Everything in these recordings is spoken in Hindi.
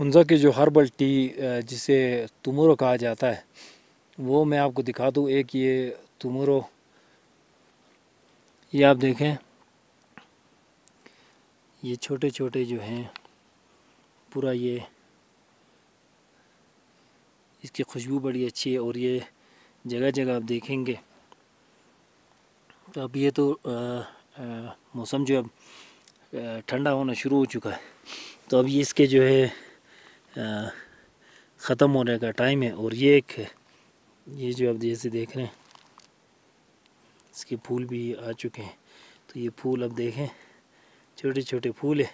उनजा की जो हर्बल टी जिसे तुमरो कहा जाता है वो मैं आपको दिखा दूँ एक ये तुमरो ये आप देखें ये छोटे छोटे जो हैं पूरा ये इसकी खुशबू बड़ी अच्छी है और ये जगह जगह आप देखेंगे तो अब ये तो मौसम जो अब ठंडा होना शुरू हो चुका है तो अब ये इसके जो है ख़त्म होने का टाइम है और ये एक ये जो आप जैसे देख रहे हैं इसके फूल भी आ चुके हैं तो ये फूल अब देखें छोटे छोटे फूल है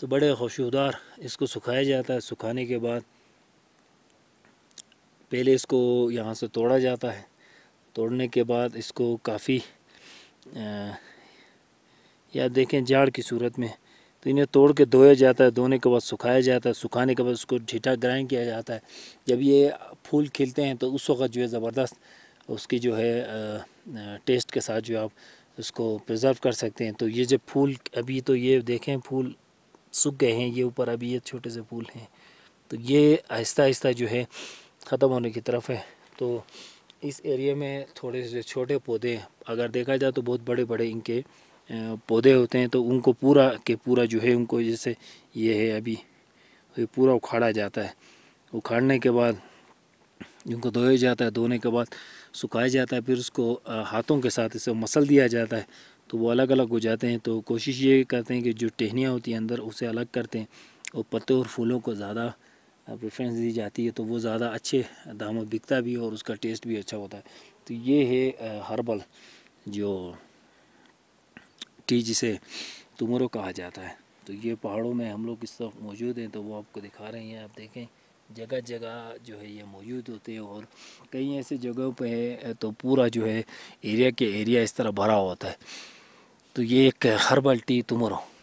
तो बड़े खुशबूदार इसको सुखाया जाता है सुखाने के बाद पहले इसको यहाँ से तोड़ा जाता है तोड़ने के बाद इसको काफ़ी या देखें जाड़ की सूरत में तो इन्हें तोड़ के धोया जाता है धोने के बाद सुखाया जाता है सुखाने के बाद उसको ढीठा ग्राइंड किया जाता है जब ये फूल खिलते हैं तो उस वक्त जो है ज़बरदस्त उसकी जो है टेस्ट के साथ जो आप उसको प्रिजर्व कर सकते हैं तो ये जब फूल अभी तो ये देखें फूल सूख गए हैं ये ऊपर अभी ये छोटे से फूल हैं तो ये आहिस्ता आहिस्ता जो है ख़त्म होने की तरफ है तो इस एरिया में थोड़े से छोटे पौधे अगर देखा जाए तो बहुत बड़े बड़े इनके पौधे होते हैं तो उनको पूरा के पूरा जो है उनको जैसे ये है अभी ये पूरा उखाड़ा जाता है उखाड़ने के बाद उनको धोया जाता है धोने के बाद सुखाया जाता है फिर उसको हाथों के साथ इसे मसल दिया जाता है तो वो अलग अलग हो जाते हैं तो कोशिश ये करते हैं कि जो टहनियाँ होती हैं अंदर उसे अलग करते हैं और पत्ते और फूलों को ज़्यादा प्रेफरेंस दी जाती है तो वो ज़्यादा अच्छे दामों बिकता भी है और उसका टेस्ट भी अच्छा होता है तो ये है हर्बल जो मिट्टी जिसे तुमरो कहा जाता है तो ये पहाड़ों में हम लोग इस वक्त मौजूद हैं तो वो आपको दिखा रहे हैं आप देखें जगह जगह जो है ये मौजूद होते हैं और कई ऐसे जगहों पे है तो पूरा जो है एरिया के एरिया इस तरह भरा होता है तो ये एक हर्बल टी तुमरों